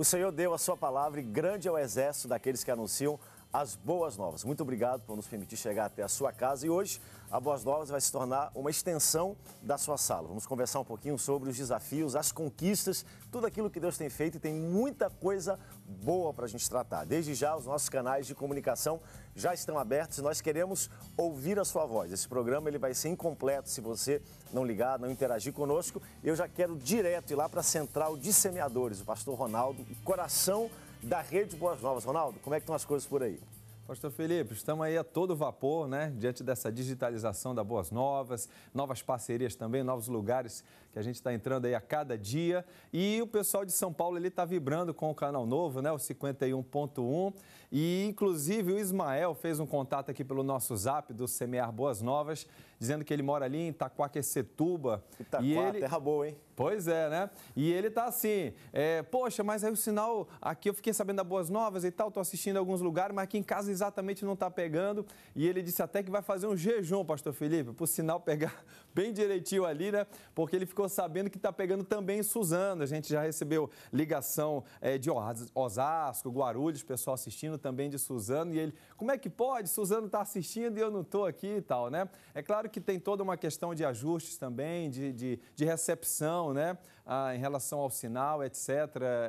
O Senhor deu a sua palavra e grande é o exército daqueles que anunciam as boas novas. Muito obrigado por nos permitir chegar até a sua casa e hoje a Boas Novas vai se tornar uma extensão da sua sala. Vamos conversar um pouquinho sobre os desafios, as conquistas, tudo aquilo que Deus tem feito e tem muita coisa boa para a gente tratar. Desde já, os nossos canais de comunicação já estão abertos e nós queremos ouvir a sua voz. Esse programa ele vai ser incompleto se você não ligar, não interagir conosco. Eu já quero direto ir lá para a Central de Semeadores, o pastor Ronaldo, coração da Rede Boas Novas. Ronaldo, como é que estão as coisas por aí? Pastor Felipe, estamos aí a todo vapor, né? Diante dessa digitalização da Boas Novas, novas parcerias também, novos lugares que a gente está entrando aí a cada dia. E o pessoal de São Paulo ele está vibrando com o canal novo, né? O 51.1. E inclusive o Ismael fez um contato aqui pelo nosso zap do Semear Boas Novas, dizendo que ele mora ali em Itaquaquecetuba. Itaquá, e ele... terra boa, hein? Pois é, né? E ele tá assim, é, poxa, mas aí o sinal aqui eu fiquei sabendo da Boas Novas e tal, tô assistindo em alguns lugares, mas aqui em casa exatamente não tá pegando. E ele disse até que vai fazer um jejum, pastor Felipe, pro sinal pegar bem direitinho ali, né? Porque ele ficou ficou sabendo que está pegando também Suzano. A gente já recebeu ligação é, de Osasco, Guarulhos, pessoal assistindo também de Suzano. E ele, como é que pode? Suzano está assistindo e eu não estou aqui e tal, né? É claro que tem toda uma questão de ajustes também, de, de, de recepção, né? ah, em relação ao sinal, etc.,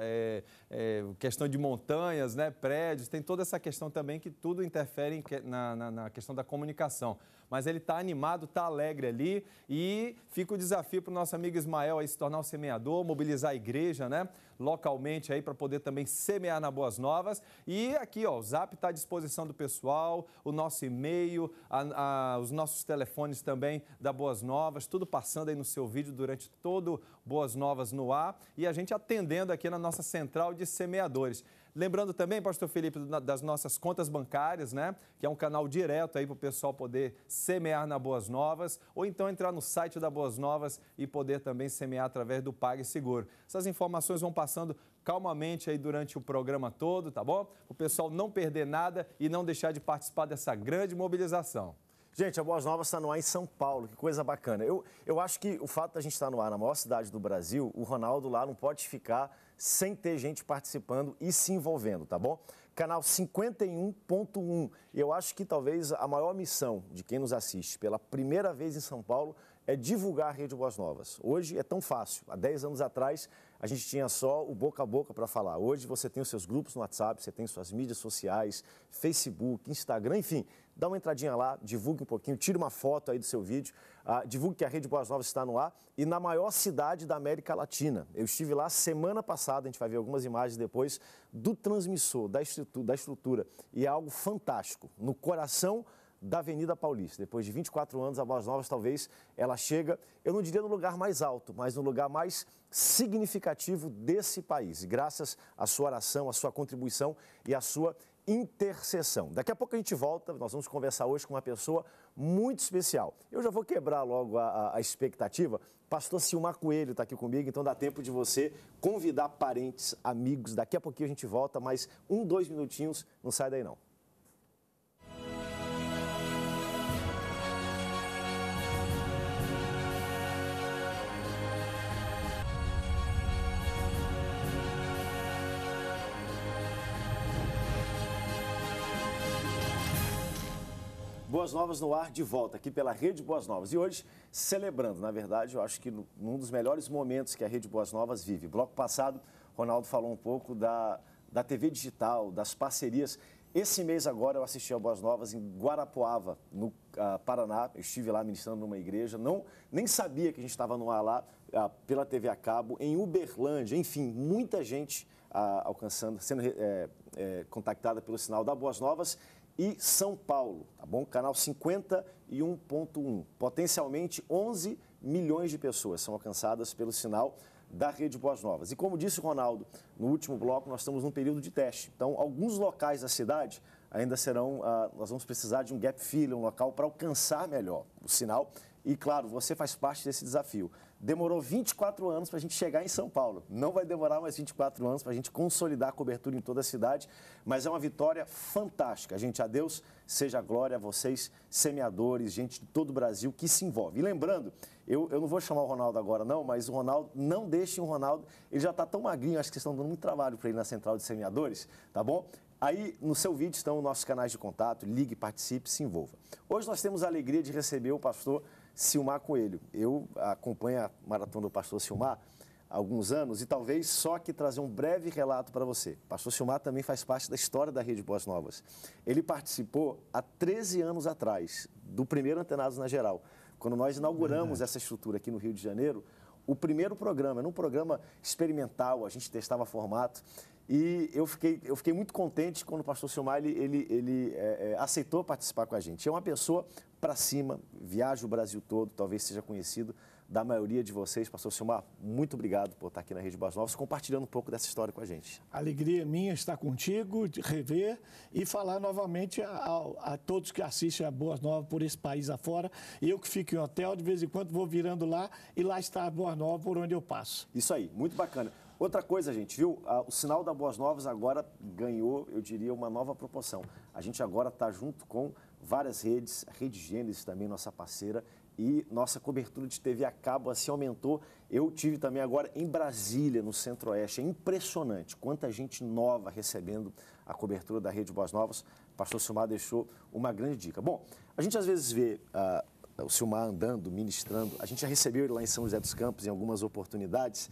é, é, questão de montanhas, né, prédios, tem toda essa questão também que tudo interfere na, na, na questão da comunicação. Mas ele está animado, está alegre ali e fica o desafio para o nosso amigo Ismael aí se tornar um semeador, mobilizar a igreja, né? localmente aí para poder também semear na Boas Novas. E aqui, ó, o Zap está à disposição do pessoal, o nosso e-mail, a, a, os nossos telefones também da Boas Novas, tudo passando aí no seu vídeo durante todo Boas Novas no ar e a gente atendendo aqui na nossa central de semeadores. Lembrando também, pastor Felipe, das nossas contas bancárias, né? Que é um canal direto aí para o pessoal poder semear na Boas Novas, ou então entrar no site da Boas Novas e poder também semear através do PagSeguro. Essas informações vão passando calmamente aí durante o programa todo, tá bom? O pessoal não perder nada e não deixar de participar dessa grande mobilização. Gente, a Boas Novas está no ar em São Paulo, que coisa bacana. Eu, eu acho que o fato da gente estar tá no ar na maior cidade do Brasil, o Ronaldo lá não pode ficar sem ter gente participando e se envolvendo, tá bom? Canal 51.1. Eu acho que talvez a maior missão de quem nos assiste pela primeira vez em São Paulo é divulgar a Rede Boas Novas. Hoje é tão fácil. Há 10 anos atrás, a gente tinha só o boca a boca para falar. Hoje você tem os seus grupos no WhatsApp, você tem suas mídias sociais, Facebook, Instagram, enfim, dá uma entradinha lá, divulgue um pouquinho, tire uma foto aí do seu vídeo, uh, divulgue que a Rede Boas Novas está no ar e na maior cidade da América Latina. Eu estive lá semana passada, a gente vai ver algumas imagens depois, do transmissor, da estrutura, da estrutura e é algo fantástico, no coração da Avenida Paulista. Depois de 24 anos, a Boas Novas talvez ela chega, eu não diria no lugar mais alto, mas no lugar mais significativo desse país, graças à sua oração, à sua contribuição e à sua intercessão. Daqui a pouco a gente volta, nós vamos conversar hoje com uma pessoa muito especial. Eu já vou quebrar logo a, a expectativa. Pastor Silmar Coelho está aqui comigo, então dá tempo de você convidar parentes, amigos. Daqui a pouquinho a gente volta, mais um, dois minutinhos, não sai daí não. Boas Novas no ar de volta aqui pela Rede Boas Novas. E hoje, celebrando, na verdade, eu acho que num dos melhores momentos que a Rede Boas Novas vive. Bloco passado, Ronaldo falou um pouco da, da TV digital, das parcerias. Esse mês agora eu assisti a Boas Novas em Guarapuava, no uh, Paraná. Eu estive lá ministrando numa igreja. Não, nem sabia que a gente estava no ar lá uh, pela TV a cabo, em Uberlândia. Enfim, muita gente uh, alcançando, sendo eh, eh, contactada pelo sinal da Boas Novas e São Paulo, tá bom? Canal 51.1. Potencialmente 11 milhões de pessoas são alcançadas pelo sinal da Rede Boas Novas. E como disse o Ronaldo no último bloco, nós estamos num período de teste. Então, alguns locais da cidade ainda serão, ah, nós vamos precisar de um gap filler, um local para alcançar melhor o sinal. E claro, você faz parte desse desafio. Demorou 24 anos para a gente chegar em São Paulo. Não vai demorar mais 24 anos para a gente consolidar a cobertura em toda a cidade, mas é uma vitória fantástica. Gente, a Deus seja glória a vocês, semeadores, gente de todo o Brasil que se envolve. E lembrando, eu, eu não vou chamar o Ronaldo agora não, mas o Ronaldo, não deixe o Ronaldo, ele já está tão magrinho, acho que vocês estão dando muito trabalho para ele na central de semeadores, tá bom? Aí no seu vídeo estão nossos canais de contato, ligue, participe, se envolva. Hoje nós temos a alegria de receber o pastor Silmar Coelho. Eu acompanho a maratona do pastor Silmar há alguns anos e talvez só que trazer um breve relato para você. Pastor Silmar também faz parte da história da Rede Boas Novas. Ele participou há 13 anos atrás do primeiro Antenados na Geral, quando nós inauguramos é. essa estrutura aqui no Rio de Janeiro o primeiro programa, era um programa experimental, a gente testava formato. E eu fiquei, eu fiquei muito contente quando o pastor Silmar ele, ele, ele é, é, aceitou participar com a gente. É uma pessoa para cima, viaja o Brasil todo, talvez seja conhecido da maioria de vocês. Pastor Silmar, muito obrigado por estar aqui na Rede Boas Novas, compartilhando um pouco dessa história com a gente. Alegria minha estar contigo, rever e falar novamente a, a, a, todos que assistem a Boas Novas por esse país afora. Eu que fico em hotel, de vez em quando vou virando lá e lá está a Boas Novas por onde eu passo. Isso aí, muito bacana. Outra coisa, gente, viu? Ah, o sinal da Boas Novas agora ganhou, eu diria, uma nova proporção. A gente agora está junto com várias redes, a Rede Gênesis também, nossa parceira, e nossa cobertura de TV a cabo assim aumentou. Eu tive também agora em Brasília, no Centro-Oeste. É impressionante quanta gente nova recebendo a cobertura da Rede Boas Novas. O pastor Silmar deixou uma grande dica. Bom, a gente às vezes vê uh, o Silmar andando, ministrando. A gente já recebeu ele lá em São José dos Campos em algumas oportunidades.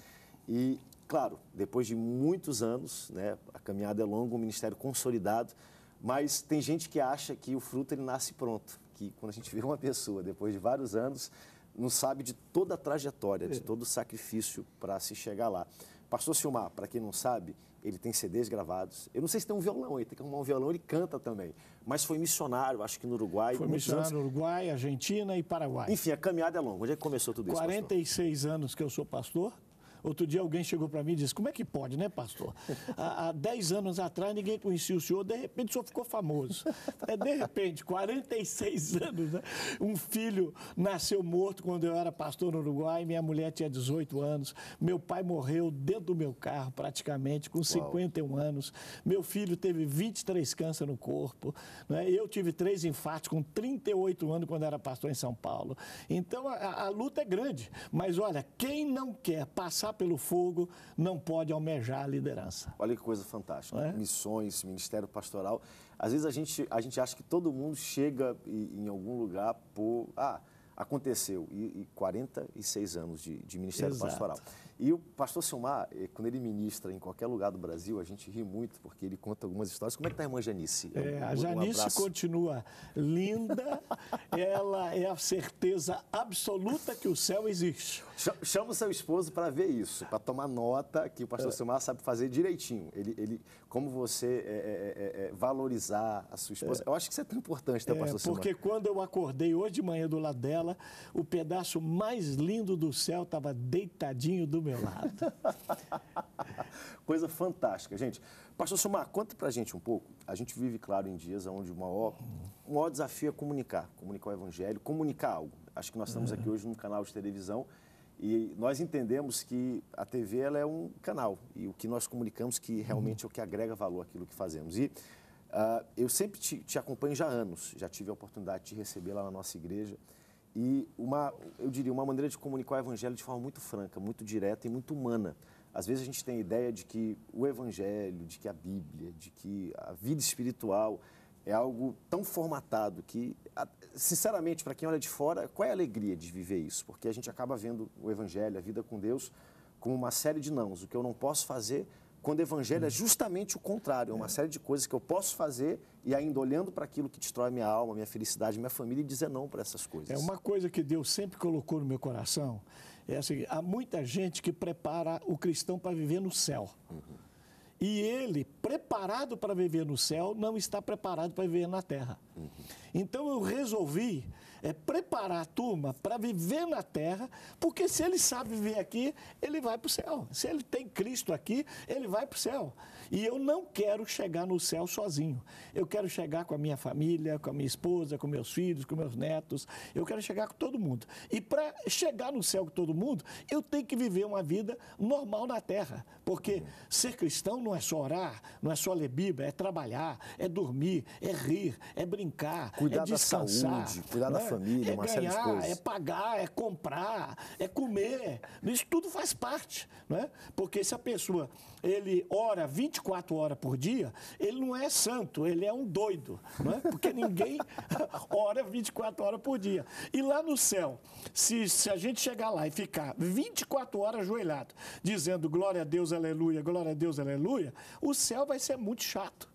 E, claro, depois de muitos anos, né, a caminhada é longa, um ministério consolidado. Mas tem gente que acha que o fruto ele nasce pronto que quando a gente vê uma pessoa depois de vários anos, não sabe de toda a trajetória, de é. todo o sacrifício para se chegar lá. Pastor Silmar, para quem não sabe, ele tem CDs gravados. Eu não sei se tem um violão, ele tem que arrumar um violão, ele canta também. Mas foi missionário, acho que no Uruguai. Foi missionário no Uruguai, Argentina e Paraguai. Enfim, a caminhada é longa. Onde é que começou tudo isso? 46 pastor? anos que eu sou pastor. Outro dia alguém chegou para mim e disse: Como é que pode, né, pastor? Há, há 10 anos atrás ninguém conhecia o senhor, de repente o senhor ficou famoso. É, de repente, 46 anos, né? Um filho nasceu morto quando eu era pastor no Uruguai, minha mulher tinha 18 anos, meu pai morreu dentro do meu carro, praticamente, com 51 Uau. anos. Meu filho teve 23 câncer no corpo. Né? Eu tive três infartos com 38 anos quando era pastor em São Paulo. Então a, a luta é grande. Mas olha, quem não quer passar pelo fogo, não pode almejar a liderança. Olha que coisa fantástica. É? Missões, ministério pastoral. Às vezes a gente, a gente acha que todo mundo chega em algum lugar por. Ah, aconteceu. E, e 46 anos de, de ministério Exato. pastoral. E o pastor Silmar, eh, quando ele ministra em qualquer lugar do Brasil, a gente ri muito, porque ele conta algumas histórias. Como é que está a irmã Janice? É, a Janice um continua linda, ela é a certeza absoluta que o céu existe. Chama o seu esposo para ver isso, para tomar nota que o pastor é. Silmar sabe fazer direitinho. Ele, ele, como você é, é, é, é valorizar a sua esposa. É. Eu acho que isso é tão importante, tá, pastor Silmar? Porque quando eu acordei hoje de manhã do lado dela, o pedaço mais lindo do céu estava deitadinho do meu lado. Coisa fantástica, gente. Pastor Silmar, conta para gente um pouco. A gente vive, claro, em dias onde o maior, o maior desafio é comunicar, comunicar o evangelho, comunicar algo. Acho que nós estamos aqui hoje num canal de televisão e nós entendemos que a TV ela é um canal e o que nós comunicamos que realmente é o que agrega valor àquilo que fazemos. E uh, eu sempre te, te, acompanho já há anos, já tive a oportunidade de te receber lá na nossa igreja. E uma, eu diria, uma maneira de comunicar o evangelho de forma muito franca, muito direta e muito humana. Às vezes a gente tem a ideia de que o evangelho, de que a Bíblia, de que a vida espiritual é algo tão formatado que, sinceramente, para quem olha de fora, qual é a alegria de viver isso? Porque a gente acaba vendo o Evangelho, a vida com Deus, como uma série de nãos. O que eu não posso fazer, quando o Evangelho é hum. justamente o contrário, é uma é. série de coisas que eu posso fazer e ainda olhando para aquilo que destrói minha alma, minha felicidade, minha família e dizer não para essas coisas. É uma coisa que Deus sempre colocou no meu coração. É assim, há muita gente que prepara o cristão para viver no céu. Uhum. E ele, preparado para viver no céu, não está preparado para viver na terra. Uhum. Então eu resolvi é preparar a turma para viver na terra, porque se ele sabe viver aqui, ele vai para o céu. Se ele tem Cristo aqui, ele vai para o céu. E eu não quero chegar no céu sozinho. Eu quero chegar com a minha família, com a minha esposa, com meus filhos, com meus netos. Eu quero chegar com todo mundo. E para chegar no céu com todo mundo, eu tenho que viver uma vida normal na terra. Porque ser cristão não é só orar, não é só ler Bíblia, é trabalhar, é dormir, é rir, é brincar, cuidar é descansar. Da saúde, cuidar da né? É, família, é uma ganhar, série de coisas. É pagar, é comprar, é comer. Isso tudo faz parte, né? Porque se a pessoa, ele ora 24 horas por dia, ele não é santo, ele é um doido, é Porque ninguém ora 24 horas por dia. E lá no céu, se, se a gente chegar lá e ficar 24 horas ajoelhado, dizendo glória a Deus, aleluia, glória a Deus, aleluia, o céu vai ser muito chato.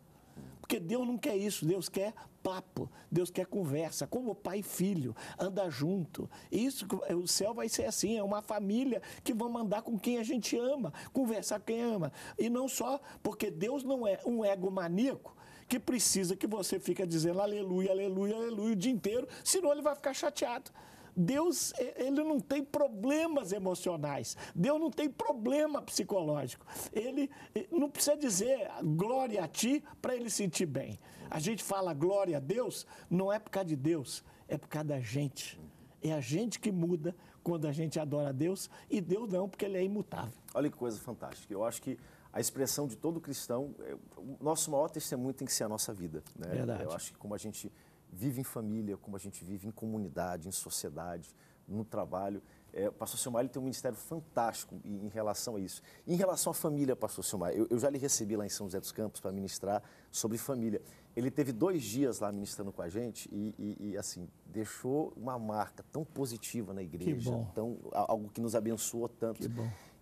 Porque Deus não quer isso, Deus quer papo, Deus quer conversa, como pai e filho, anda junto. Isso, o céu vai ser assim, é uma família que vão mandar com quem a gente ama, conversar com quem ama. E não só porque Deus não é um ego maníaco que precisa que você fica dizendo aleluia, aleluia, aleluia o dia inteiro, senão ele vai ficar chateado. Deus ele não tem problemas emocionais, Deus não tem problema psicológico. Ele não precisa dizer glória a ti para ele sentir bem. A gente fala glória a Deus, não é por causa de Deus, é por causa da gente. É a gente que muda quando a gente adora a Deus e Deus não, porque ele é imutável. Olha que coisa fantástica. Eu acho que a expressão de todo cristão, é, o nosso maior testemunho tem que ser a nossa vida. Né? Verdade. Eu acho que como a gente vive em família, como a gente vive em comunidade, em sociedade, no trabalho. É, o pastor Silmar tem um ministério fantástico em, relação a isso. Em relação à família, pastor Silmar, eu, eu já lhe recebi lá em São José dos Campos para ministrar sobre família. Ele teve dois dias lá ministrando com a gente e, e, e assim, deixou uma marca tão positiva na igreja, Tão, algo que nos abençoou tanto.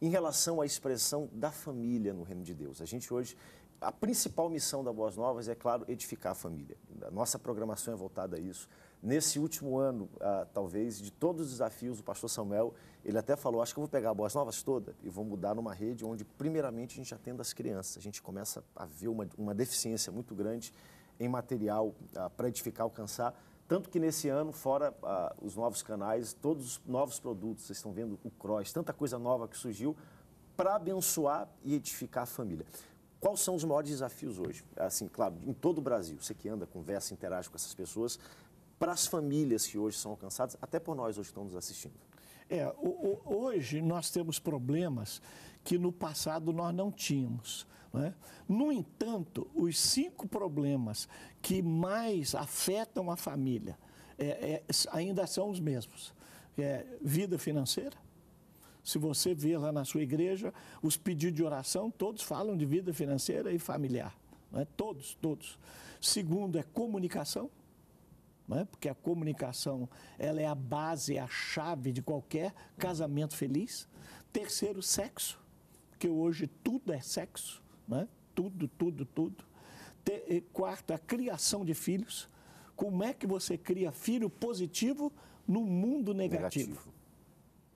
Em relação à expressão da família no reino de Deus, a gente hoje a principal missão da Boas Novas é, claro, edificar a família. A nossa programação é voltada a isso. Nesse último ano, ah, talvez, de todos os desafios, o pastor Samuel, ele até falou, acho que eu vou pegar a Boas Novas toda e vou mudar numa rede onde, primeiramente, a gente atenda as crianças. A gente começa a ver uma, uma deficiência muito grande em material ah, para edificar, alcançar, tanto que nesse ano, fora ah, os novos canais, todos os novos produtos, vocês estão vendo o cross, tanta coisa nova que surgiu para abençoar e edificar a família. Quais são os maiores desafios hoje? Assim, claro, em todo o Brasil, você que anda, conversa, interage com essas pessoas, para as famílias que hoje são alcançadas, até por nós hoje que estamos assistindo. É, hoje nós temos problemas que no passado nós não tínhamos. Né? No entanto, os cinco problemas que mais afetam a família é, é, ainda são os mesmos: é, vida financeira, se você vê lá na sua igreja, os pedidos de oração, todos falam de vida financeira e familiar. Né? Todos, todos. Segundo é comunicação, né? porque a comunicação ela é a base, a chave de qualquer casamento feliz. Terceiro, sexo, porque hoje tudo é sexo. Né? Tudo, tudo, tudo. Ter, quarto, a criação de filhos. Como é que você cria filho positivo no mundo negativo? negativo.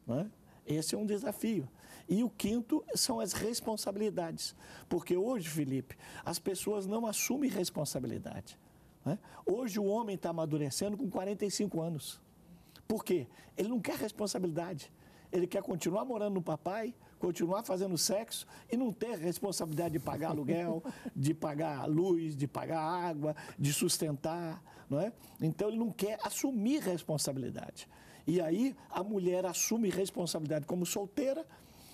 Né? Esse é um desafio. E o quinto são as responsabilidades. Porque hoje, Felipe, as pessoas não assumem responsabilidade. Né? Hoje o homem está amadurecendo com 45 anos. Por quê? Ele não quer responsabilidade. Ele quer continuar morando no papai, continuar fazendo sexo e não ter responsabilidade de pagar aluguel, de pagar luz, de pagar água, de sustentar, não é? Então ele não quer assumir responsabilidade. E aí a mulher assume responsabilidade como solteira.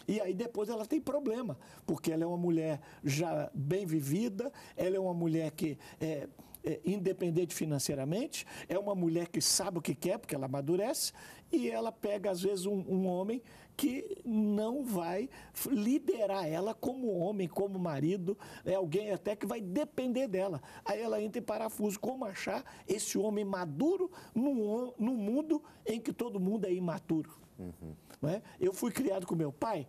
E aí depois ela tem problema, porque ela é uma mulher já bem vivida, ela é uma mulher que é, é, independente financeiramente, é uma mulher que sabe o que quer, porque ela amadurece, e ela pega, às vezes, um, um homem que não vai liderar ela como homem, como marido, é alguém até que vai depender dela. Aí ela entra em parafuso. Como achar esse homem maduro num, no mundo em que todo mundo é imaturo? Uhum. Né? Eu fui criado com meu pai,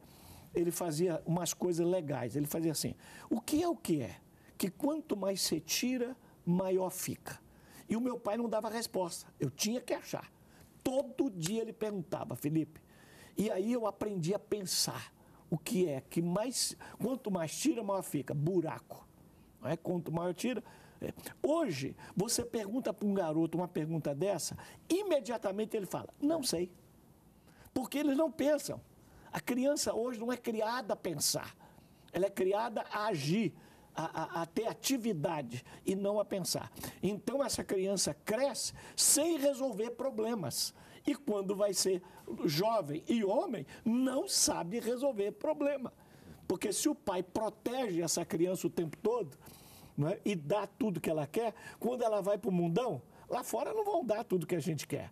ele fazia umas coisas legais. Ele fazia assim: o que é o que é? Que quanto mais você tira, maior fica. E o meu pai não dava resposta, eu tinha que achar. Todo dia ele perguntava, Felipe. E aí eu aprendi a pensar o que é que mais. Quanto mais tira, maior fica. Buraco. Não é? Quanto maior tira. É. Hoje, você pergunta para um garoto uma pergunta dessa, imediatamente ele fala: não sei. Porque eles não pensam. A criança hoje não é criada a pensar, ela é criada a agir a, a, a ter atividade e não a pensar. Então, essa criança cresce sem resolver problemas e quando vai ser jovem e homem, não sabe resolver problema. Porque se o pai protege essa criança o tempo todo é, e dá tudo que ela quer, quando ela vai para o mundão, lá fora não vão dar tudo que a gente quer.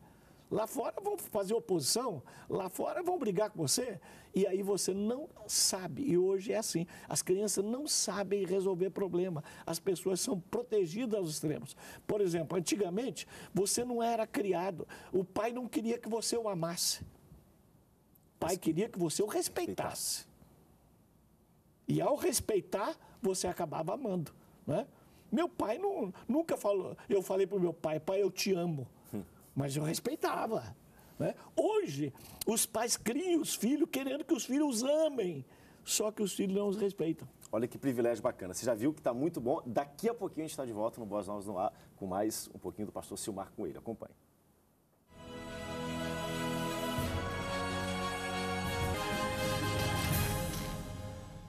Lá fora vão fazer oposição, lá fora vão brigar com você. E aí você não sabe. E hoje é assim: as crianças não sabem resolver problema. As pessoas são protegidas aos extremos. Por exemplo, antigamente você não era criado, o pai não queria que você o amasse. O pai queria que você o respeitasse. E ao respeitar, você acabava amando. Né? Meu pai não, nunca falou. Eu falei para o meu pai: pai, eu te amo mas eu respeitava. Né? Hoje, os pais criam os filhos querendo que os filhos amem, só que os filhos não os respeitam. Olha que privilégio bacana. Você já viu que está muito bom. Daqui a pouquinho a gente está de volta no Boas Novas no Ar com mais um pouquinho do pastor Silmar Coelho. Acompanhe.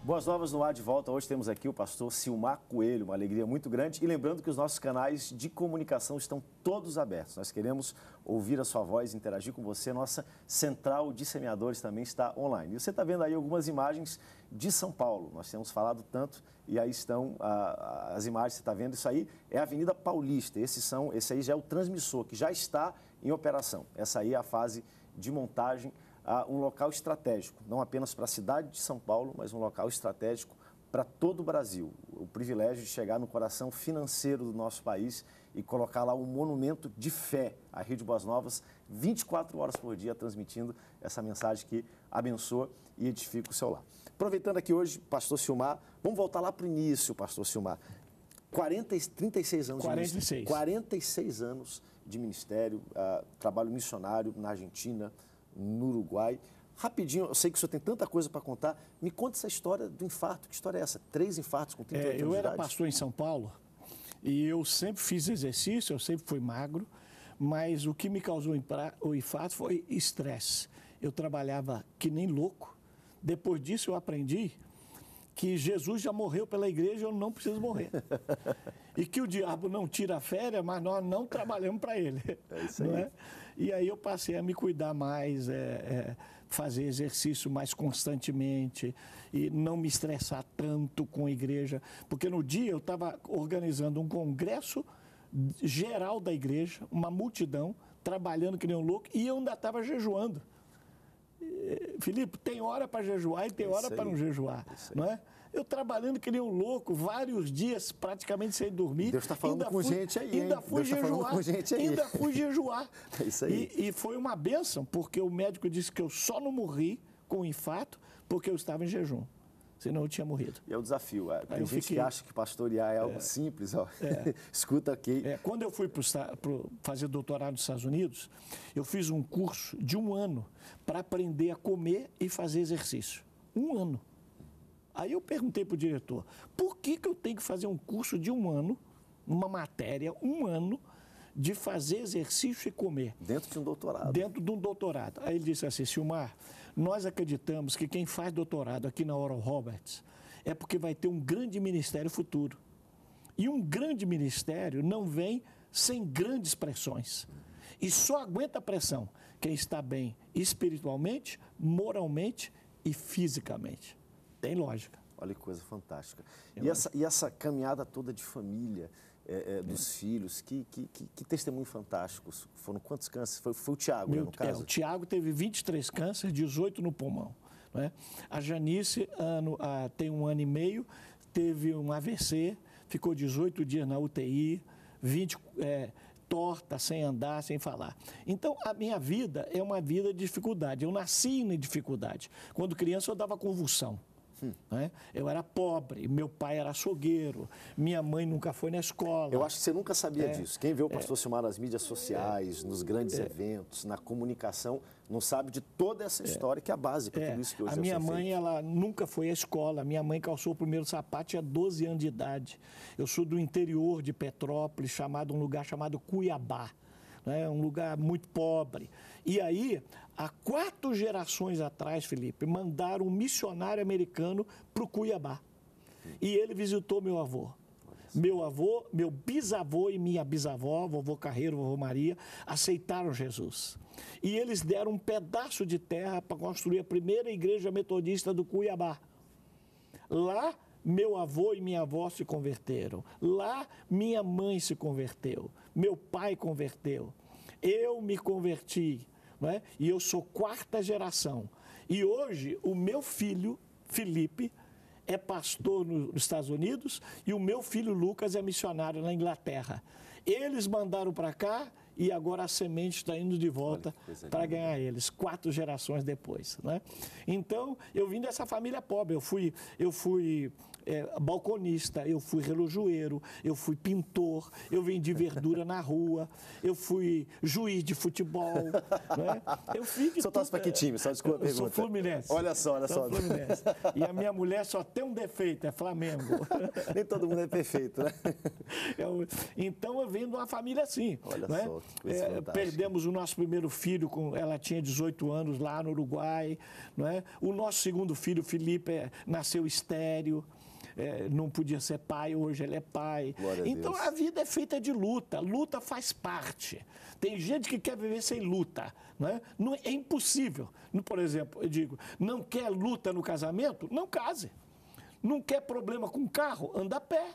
Boas novas no ar de volta. Hoje temos aqui o pastor Silmar Coelho, uma alegria muito grande. E lembrando que os nossos canais de comunicação estão todos abertos. Nós queremos ouvir a sua voz, interagir com você. Nossa central de semeadores também está online. E você está vendo aí algumas imagens de São Paulo. Nós temos falado tanto e aí estão ah, ah, as imagens. Você está vendo isso aí? É a Avenida Paulista. Esse, são, esse aí já é o transmissor que já está em operação. Essa aí é a fase de montagem a um local estratégico, não apenas para a cidade de São Paulo, mas um local estratégico para todo o Brasil. O privilégio de chegar no coração financeiro do nosso país e colocar lá um monumento de fé a Rio de Boas Novas, 24 horas por dia, transmitindo essa mensagem que abençoa e edifica o seu lar. Aproveitando aqui hoje, pastor Silmar, vamos voltar lá para o início, pastor Silmar. 40, 36 anos 46. de 46 anos de ministério, uh, trabalho missionário na Argentina, no Uruguai. Rapidinho, eu sei que o senhor tem tanta coisa para contar. Me conta essa história do infarto. Que história é essa? Três infartos com 38 é, anos Eu era pastor em São Paulo e eu sempre fiz exercício, eu sempre fui magro, mas o que me causou o infarto foi estresse. Eu trabalhava que nem louco. Depois disso, eu aprendi que Jesus já morreu pela igreja, eu não preciso morrer. e que o diabo não tira a férias, mas nós não trabalhamos para ele. É isso aí. É? E aí eu passei a me cuidar mais, é, é, fazer exercício mais constantemente e não me estressar tanto com a igreja. Porque no dia eu estava organizando um congresso geral da igreja, uma multidão, trabalhando que nem um louco, e eu ainda estava jejuando. Filipe, tem hora para jejuar e tem é hora para não jejuar, é não é? Eu trabalhando que nem um louco, vários dias praticamente sem dormir. Deus está falando, tá falando tá com gente aí. Ainda fui jejuar. Ainda fui jejuar. É isso aí. E, e foi uma bênção, porque o médico disse que eu só não morri com o infarto porque eu estava em jejum senão eu tinha morrido. E é o desafio. É, tem gente fiquei... que acha que pastorear é algo é. simples. Ó. É. Escuta aqui. É. Quando eu fui pro, pro, fazer doutorado nos Estados Unidos, eu fiz um curso de um ano para aprender a comer e fazer exercício. Um ano. Aí eu perguntei para o diretor, por que, que eu tenho que fazer um curso de um ano, uma matéria, um ano, de fazer exercício e comer. Dentro de um doutorado. Dentro de um doutorado. Aí ele disse assim, Silmar, nós acreditamos que quem faz doutorado aqui na Oral Roberts é porque vai ter um grande ministério futuro. E um grande ministério não vem sem grandes pressões. E só aguenta a pressão quem está bem espiritualmente, moralmente e fisicamente. Tem lógica. Olha que coisa fantástica. e essa, e essa caminhada toda de família, é, é, é, dos filhos, que, que, que, que, testemunho fantástico. Foram quantos cânceres? Foi, foi o Tiago, né, no caso? o Tiago teve 23 cânceres, 18 no pulmão. Né? A Janice ano, a, ah, tem um ano e meio, teve um AVC, ficou 18 dias na UTI, 20 é, torta, sem andar, sem falar. Então, a minha vida é uma vida de dificuldade. Eu nasci em dificuldade. Quando criança, eu dava convulsão. Hum. Né? Eu era pobre, meu pai era açougueiro, minha mãe nunca foi na escola. Eu acho que você nunca sabia é, disso. Quem vê o é. pastor é, Silmar nas mídias sociais, é, nos grandes é. eventos, na comunicação, não sabe de toda essa é. história que é a base para tudo isso que hoje A minha mãe, feito. ela nunca foi à escola. Minha mãe calçou o primeiro sapato tinha 12 anos de idade. Eu sou do interior de Petrópolis, chamado um lugar chamado Cuiabá né? É um lugar muito pobre. E aí, há quatro gerações atrás, Felipe, mandaram um missionário americano para o Cuiabá. E ele visitou meu avô. Meu avô, meu bisavô e minha bisavó, vovô Carreiro, vovô Maria, aceitaram Jesus. E eles deram um pedaço de terra para construir a primeira igreja metodista do Cuiabá. Lá, meu avô e minha avó se converteram. Lá, minha mãe se converteu meu pai converteu, eu me converti, é? e eu sou quarta geração. E hoje o meu filho, Felipe, é pastor nos Estados Unidos e o meu filho Lucas é missionário na Inglaterra. Eles mandaram para cá e agora a semente está indo de volta para ganhar eles, quatro gerações depois. Né? Então, eu vim dessa família pobre, eu fui, eu fui é, balconista, eu fui relojoeiro, eu fui pintor, eu vendi verdura na rua, eu fui juiz de futebol. Né? Eu fui de Você torce para que time? Só desculpa a pergunta. Sou Fluminense. Olha só, olha só. Fluminense. E a minha mulher só tem um defeito, é Flamengo. Nem todo mundo é perfeito, né? Eu, é então eu vim de uma família assim. Olha né? só. É, perdemos o nosso primeiro filho, com, ela tinha 18 anos lá no Uruguai. Não é? O nosso segundo filho, Felipe, é, nasceu estéreo. É, não podia ser pai, hoje ele é pai. Glória então a, a, vida é feita de luta, luta faz parte. Tem gente que quer viver sem luta, não é, é impossível. Por exemplo, eu digo, não quer luta no casamento? Não case. Não quer problema com carro? Anda a pé.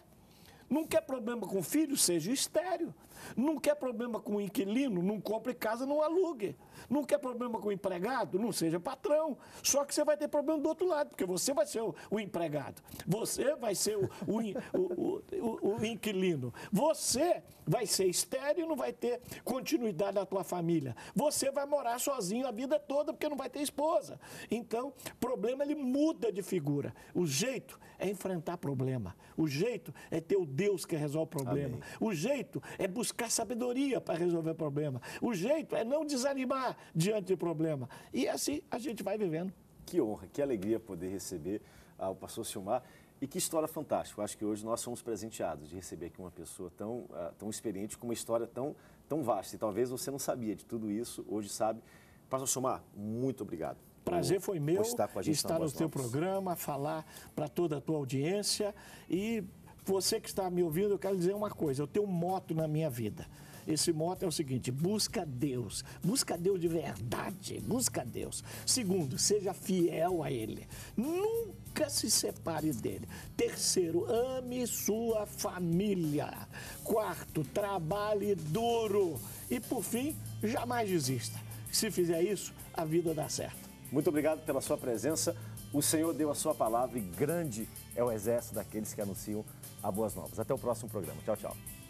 Não quer problema com filho? Seja estéreo. Não quer problema com o inquilino, não compre casa, não alugue. Não quer problema com o empregado, não seja patrão. Só que você vai ter problema do outro lado, porque você vai ser o, o empregado. Você vai ser o, o, o, inquilino. Você vai ser estéreo, não vai ter continuidade na tua família. Você vai morar sozinho a vida toda, porque não vai ter esposa. Então, problema ele muda de figura. O jeito é enfrentar problema. O jeito é ter o Deus que resolve o problema. Amém. O jeito é buscar buscar sabedoria para resolver o problema. O jeito é não desanimar diante do problema. E é assim a gente vai vivendo. Que honra, que alegria poder receber ah, o pastor Silmar. E que história fantástica. Eu acho que hoje nós somos presenteados de receber aqui uma pessoa tão, ah, tão experiente, com uma história tão, tão vasta. E talvez você não sabia de tudo isso, hoje sabe. Pastor Silmar, muito obrigado. Prazer foi meu estar, estar no seu programa, falar para toda a tua audiência e você que está me ouvindo, eu quero dizer uma coisa: eu tenho um moto na minha vida. Esse moto é o seguinte: busca Deus, busca Deus de verdade, busca Deus. Segundo, seja fiel a Ele. Nunca se separe dele. Terceiro, ame sua família. Quarto, trabalhe duro. E por fim, jamais desista. Se fizer isso, a vida dá certo. Muito obrigado pela sua presença. O Senhor deu a sua palavra e grande é o exército daqueles que anunciam a Boas Novas. Até o próximo programa. Tchau, tchau.